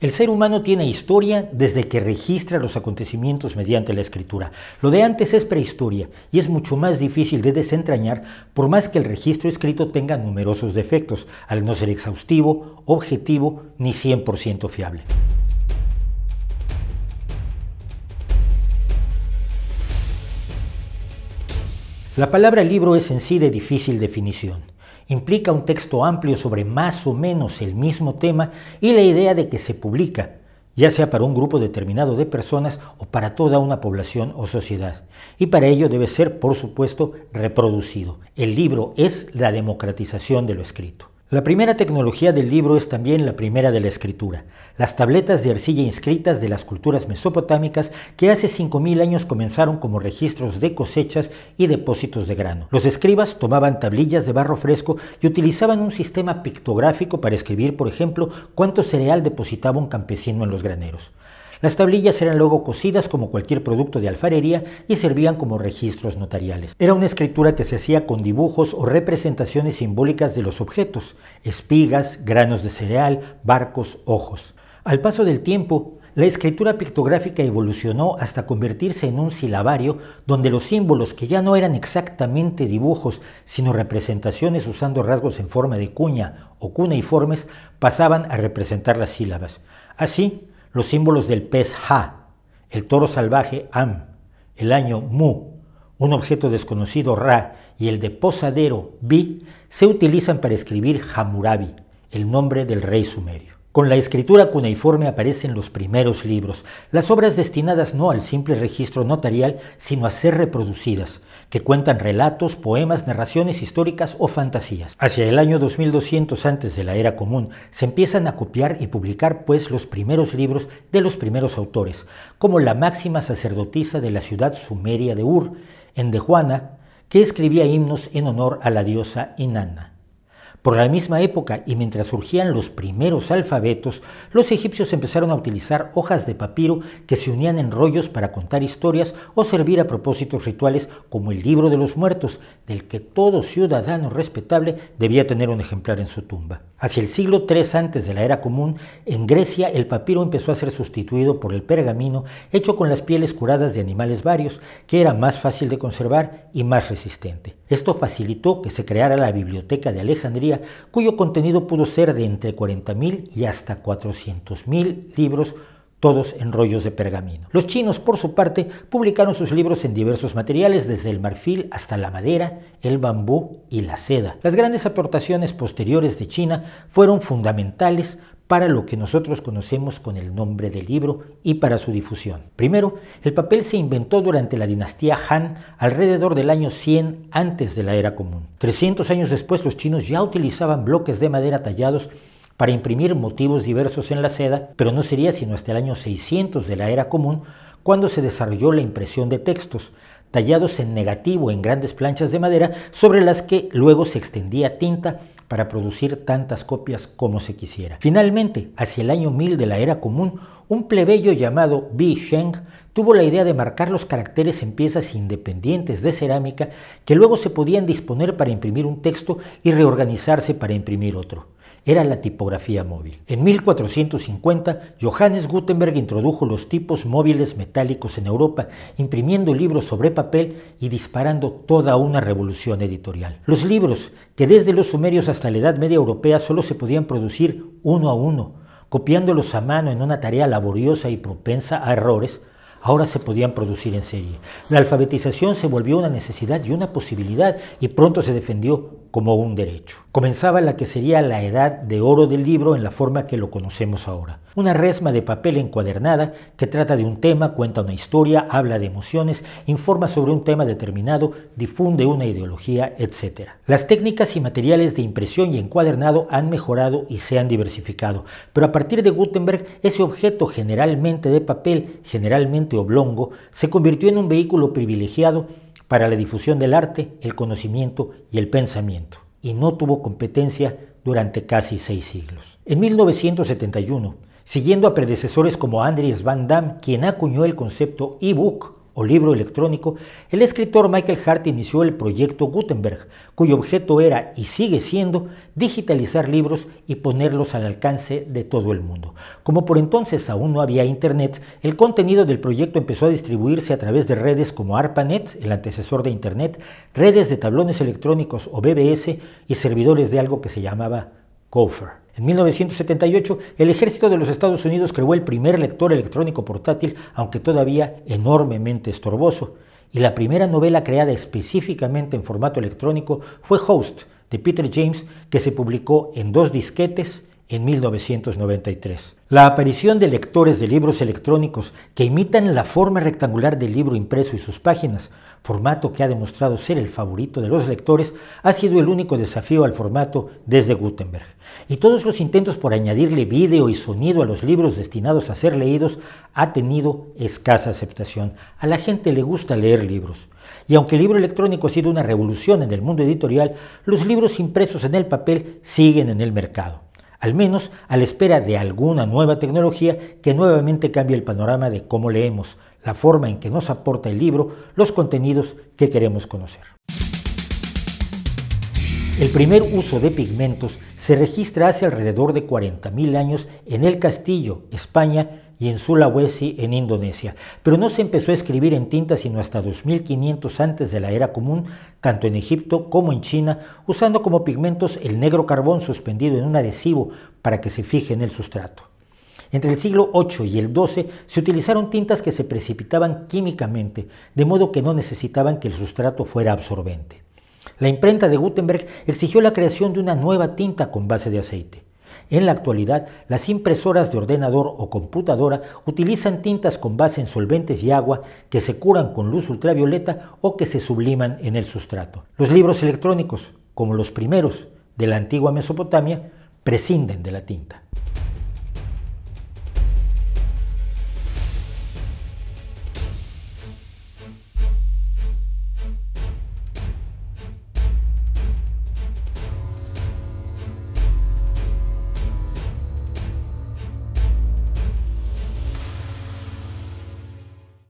El ser humano tiene historia desde que registra los acontecimientos mediante la escritura. Lo de antes es prehistoria y es mucho más difícil de desentrañar por más que el registro escrito tenga numerosos defectos, al no ser exhaustivo, objetivo ni 100% fiable. La palabra libro es en sí de difícil definición implica un texto amplio sobre más o menos el mismo tema y la idea de que se publica, ya sea para un grupo determinado de personas o para toda una población o sociedad. Y para ello debe ser, por supuesto, reproducido. El libro es la democratización de lo escrito. La primera tecnología del libro es también la primera de la escritura, las tabletas de arcilla inscritas de las culturas mesopotámicas que hace 5.000 años comenzaron como registros de cosechas y depósitos de grano. Los escribas tomaban tablillas de barro fresco y utilizaban un sistema pictográfico para escribir, por ejemplo, cuánto cereal depositaba un campesino en los graneros. Las tablillas eran luego cosidas como cualquier producto de alfarería y servían como registros notariales. Era una escritura que se hacía con dibujos o representaciones simbólicas de los objetos, espigas, granos de cereal, barcos, ojos. Al paso del tiempo, la escritura pictográfica evolucionó hasta convertirse en un silabario donde los símbolos, que ya no eran exactamente dibujos, sino representaciones usando rasgos en forma de cuña o cuneiformes, pasaban a representar las sílabas. Así, los símbolos del pez Ha, el toro salvaje Am, el año Mu, un objeto desconocido Ra y el de posadero Bi se utilizan para escribir Hammurabi, el nombre del rey sumerio. Con la escritura cuneiforme aparecen los primeros libros, las obras destinadas no al simple registro notarial, sino a ser reproducidas, que cuentan relatos, poemas, narraciones históricas o fantasías. Hacia el año 2200 antes de la era común, se empiezan a copiar y publicar pues los primeros libros de los primeros autores, como la máxima sacerdotisa de la ciudad sumeria de Ur, en Dejuana, que escribía himnos en honor a la diosa Inanna. Por la misma época y mientras surgían los primeros alfabetos, los egipcios empezaron a utilizar hojas de papiro que se unían en rollos para contar historias o servir a propósitos rituales como el libro de los muertos, del que todo ciudadano respetable debía tener un ejemplar en su tumba. Hacia el siglo III antes de la era común, en Grecia el papiro empezó a ser sustituido por el pergamino hecho con las pieles curadas de animales varios, que era más fácil de conservar y más resistente. Esto facilitó que se creara la Biblioteca de Alejandría, cuyo contenido pudo ser de entre 40.000 y hasta 400.000 libros todos en rollos de pergamino. Los chinos, por su parte, publicaron sus libros en diversos materiales, desde el marfil hasta la madera, el bambú y la seda. Las grandes aportaciones posteriores de China fueron fundamentales para lo que nosotros conocemos con el nombre del libro y para su difusión. Primero, el papel se inventó durante la dinastía Han alrededor del año 100 antes de la era común. 300 años después los chinos ya utilizaban bloques de madera tallados para imprimir motivos diversos en la seda, pero no sería sino hasta el año 600 de la era común cuando se desarrolló la impresión de textos, tallados en negativo en grandes planchas de madera sobre las que luego se extendía tinta para producir tantas copias como se quisiera. Finalmente, hacia el año 1000 de la era común, un plebeyo llamado Bi Sheng tuvo la idea de marcar los caracteres en piezas independientes de cerámica que luego se podían disponer para imprimir un texto y reorganizarse para imprimir otro. Era la tipografía móvil. En 1450, Johannes Gutenberg introdujo los tipos móviles metálicos en Europa, imprimiendo libros sobre papel y disparando toda una revolución editorial. Los libros, que desde los sumerios hasta la Edad Media Europea solo se podían producir uno a uno, copiándolos a mano en una tarea laboriosa y propensa a errores, ahora se podían producir en serie. La alfabetización se volvió una necesidad y una posibilidad y pronto se defendió como un derecho. Comenzaba la que sería la edad de oro del libro en la forma que lo conocemos ahora. Una resma de papel encuadernada que trata de un tema, cuenta una historia, habla de emociones, informa sobre un tema determinado, difunde una ideología, etc. Las técnicas y materiales de impresión y encuadernado han mejorado y se han diversificado, pero a partir de Gutenberg ese objeto generalmente de papel, generalmente oblongo, se convirtió en un vehículo privilegiado para la difusión del arte, el conocimiento y el pensamiento, y no tuvo competencia durante casi seis siglos. En 1971, siguiendo a predecesores como Andries Van Damme, quien acuñó el concepto e-book, libro electrónico, el escritor Michael Hart inició el proyecto Gutenberg, cuyo objeto era y sigue siendo digitalizar libros y ponerlos al alcance de todo el mundo. Como por entonces aún no había Internet, el contenido del proyecto empezó a distribuirse a través de redes como ARPANET, el antecesor de Internet, redes de tablones electrónicos o BBS y servidores de algo que se llamaba Gopher. En 1978, el ejército de los Estados Unidos creó el primer lector electrónico portátil, aunque todavía enormemente estorboso, y la primera novela creada específicamente en formato electrónico fue Host, de Peter James, que se publicó en dos disquetes en 1993. La aparición de lectores de libros electrónicos que imitan la forma rectangular del libro impreso y sus páginas, formato que ha demostrado ser el favorito de los lectores, ha sido el único desafío al formato desde Gutenberg. Y todos los intentos por añadirle vídeo y sonido a los libros destinados a ser leídos ha tenido escasa aceptación. A la gente le gusta leer libros. Y aunque el libro electrónico ha sido una revolución en el mundo editorial, los libros impresos en el papel siguen en el mercado al menos a la espera de alguna nueva tecnología que nuevamente cambie el panorama de cómo leemos, la forma en que nos aporta el libro, los contenidos que queremos conocer. El primer uso de pigmentos se registra hace alrededor de 40.000 años en el Castillo, España, y en Sulawesi, en Indonesia, pero no se empezó a escribir en tinta sino hasta 2500 antes de la era común, tanto en Egipto como en China, usando como pigmentos el negro carbón suspendido en un adhesivo para que se fije en el sustrato. Entre el siglo VIII y el XII se utilizaron tintas que se precipitaban químicamente, de modo que no necesitaban que el sustrato fuera absorbente. La imprenta de Gutenberg exigió la creación de una nueva tinta con base de aceite. En la actualidad, las impresoras de ordenador o computadora utilizan tintas con base en solventes y agua que se curan con luz ultravioleta o que se subliman en el sustrato. Los libros electrónicos, como los primeros de la antigua Mesopotamia, prescinden de la tinta.